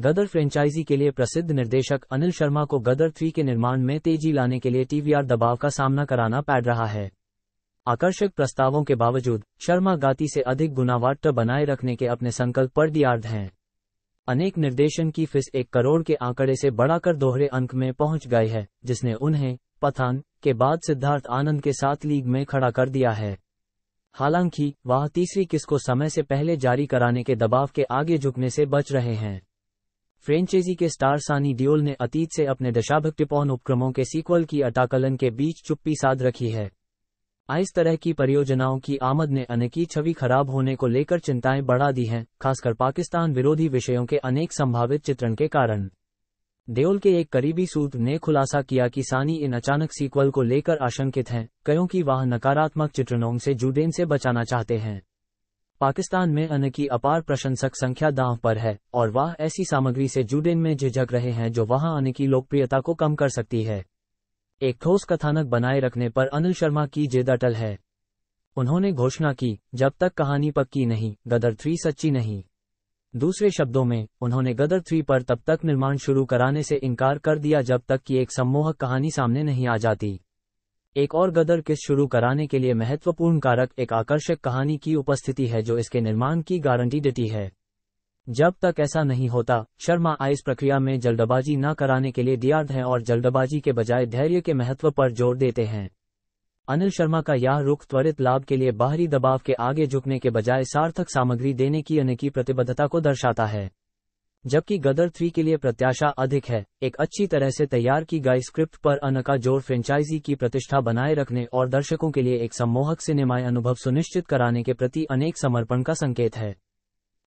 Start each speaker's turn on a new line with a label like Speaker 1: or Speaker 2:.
Speaker 1: गदर franchise के लिए प्रसिद्ध निर्देशक अनिल शर्मा को गदर थ्री के निर्माण में तेजी लाने के लिए टीवीआर दबाव का सामना कराना पड़ रहा है आकर्षक प्रस्तावों के बावजूद शर्मा गाती से अधिक गुनावाट बनाए रखने के अपने संकल्प पर दिया हैं अनेक निर्देशन की फीस एक करोड़ के आंकड़े से बढ़ाकर दोहरे अंक में पहुंच गई है जिसने उन्हें पठान के बाद सिद्धार्थ आनंद के साथ लीग में खड़ा कर दिया है हालांकि वह तीसरी किस्त को समय से पहले जारी कराने के दबाव के आगे झुकने से बच रहे हैं फ्रेंचेजी के स्टार सानी डियोल ने अतीत से अपने पौन उपक्रमों के सीक्वल की अटाकलन के बीच चुप्पी साध रखी है इस तरह की परियोजनाओं की आमद ने अनेकी छवि खराब होने को लेकर चिंताएं बढ़ा दी हैं खासकर पाकिस्तान विरोधी विषयों के अनेक संभावित चित्रण के कारण देओल के एक करीबी सूत्र ने खुलासा किया कि सानी इन अचानक सीक्वल को लेकर आशंकित हैं क्योंकि वह नकारात्मक चित्रणों से जुडेन से बचाना चाहते हैं पाकिस्तान में अन्न की अपार प्रशंसक संख्या दांव पर है और वह ऐसी सामग्री से जुडेन में झिझक रहे हैं जो वहां अन्न की लोकप्रियता को कम कर सकती है एक ठोस कथानक बनाए रखने पर अनिल शर्मा की जेद अटल है उन्होंने घोषणा की जब तक कहानी पक्की नहीं गदर थ्री सच्ची नहीं दूसरे शब्दों में उन्होंने गदर थ्री पर तब तक निर्माण शुरू कराने से इनकार कर दिया जब तक कि एक सम्मोहक कहानी सामने नहीं आ जाती एक और गदर किस शुरू कराने के लिए महत्वपूर्ण कारक एक आकर्षक कहानी की उपस्थिति है जो इसके निर्माण की गारंटी देती है जब तक ऐसा नहीं होता शर्मा आइस प्रक्रिया में जल्दबाजी न कराने के लिए दिया हैं और जल्दबाजी के बजाय धैर्य के महत्व पर जोर देते हैं अनिल शर्मा का यह रुख त्वरित लाभ के लिए बाहरी दबाव के आगे झुकने के बजाय सार्थक सामग्री देने की अनेकी प्रतिबद्धता को दर्शाता है जबकि गदर थ्री के लिए प्रत्याशा अधिक है एक अच्छी तरह से तैयार की गई स्क्रिप्ट पर अनका जोर फ्रेंचाइजी की प्रतिष्ठा बनाए रखने और दर्शकों के लिए एक सम्मोहक सिनेमाई अनुभव सुनिश्चित कराने के प्रति अनेक समर्पण का संकेत है